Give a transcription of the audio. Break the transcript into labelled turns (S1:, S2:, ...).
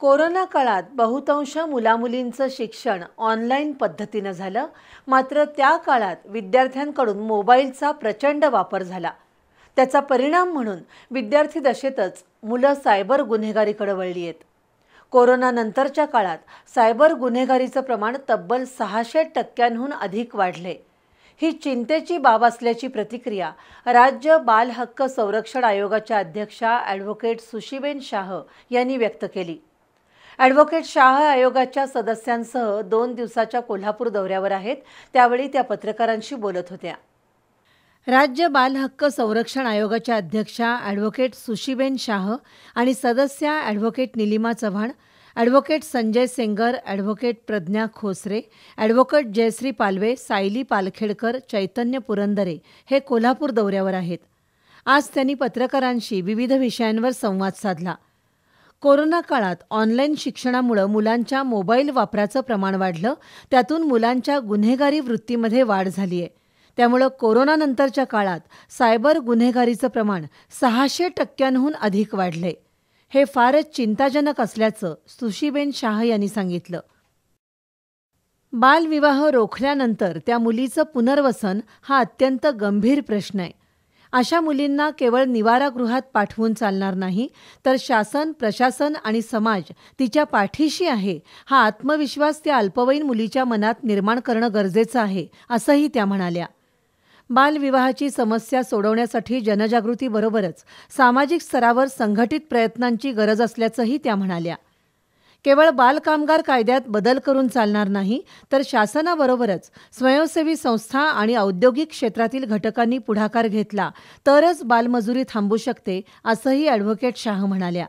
S1: corona काळात बहुतांश मुलामुलींचं शिक्षण ऑनलाईन पद्धतीनं झालं मात्र त्या काळात विद्यार्थ्यांकडून मोबाईलचा प्रचंड वापर झाला त्याचा परिणाम म्हणून विद्यार्थी दशेतच मुलं सायबर गुन्हेगारीकडे वळली आहेत कोरोनानंतरच्या काळात सायबर गुन्हेगारीचं प्रमाण तब्बल सहाशे टक्क्यांहून अधिक वाढले ही चिंतेची बाब असल्याची प्रतिक्रिया राज्य बाल हक्क संरक्षण आयोगाच्या अध्यक्षा ॲडव्होकेट सुशीबेन शाह यांनी व्यक्त केली ॲडव्होकेट शाह आयोगाच्या सदस्यांसह दोन दिवसाच्या कोल्हापूर दौऱ्यावर आहेत त्यावेळी त्या पत्रकारांशी बोलत होत्या राज्य बाल हक्क संरक्षण आयोगाच्या अध्यक्षा ॲडव्होकेट सुशीबेन शाह आणि सदस्या advocate Nilima Chavan advocate Sanjay Sengar advocate Pragya Khosre advocate Jayashree Palve Sayali Palkhedkar Chaitanya Purandare हे कोल्हापूर दौऱ्यावर आहेत आज त्यांनी पत्रकारांशी विविध विषयांवर संवाद साधला कोरोना काळात ऑनलाईन शिक्षणामुळे मुलांच्या मोबाईल वापराचं प्रमाण वाढलं त्यातून मुलांच्या गुन्हेगारी वृत्तीमध्ये वाढ झाली आहे त्यामुळं कोरोनानंतरच्या काळात सायबर गुन्हेगारीचं प्रमाण सहाशे टक्क्यांहून अधिक वाढले हे फारच चिंताजनक असल्याचं सुशीबेन शाह यांनी सांगितलं बालविवाह रोखल्यानंतर त्या मुलीचं पुनर्वसन हा अत्यंत गंभीर प्रश्न आहे अशा मुलींना केवळ निवारागृहात पाठवून चालणार नाही तर शासन प्रशासन आणि समाज तिच्या पाठीशी आहे हा आत्मविश्वास त्या अल्पवयीन मुलीच्या मनात निर्माण करणं गरजेचं आहे असंही त्या म्हणाल्या बालविवाहाची समस्या सोडवण्यासाठी जनजागृतीबरोबरच सामाजिक स्तरावर संघटित प्रयत्नांची गरज असल्याचंही त्या म्हणाल्या केवळ बालकामगार कायद्यात बदल करून चालणार नाही तर शासनाबरोबरच स्वयंसेवी संस्था आणि औद्योगिक क्षेत्रातील घटकांनी पुढाकार घेतला तरच बालमजुरी थांबू शकते असंही ॲडव्होकेट शाह म्हणाल्या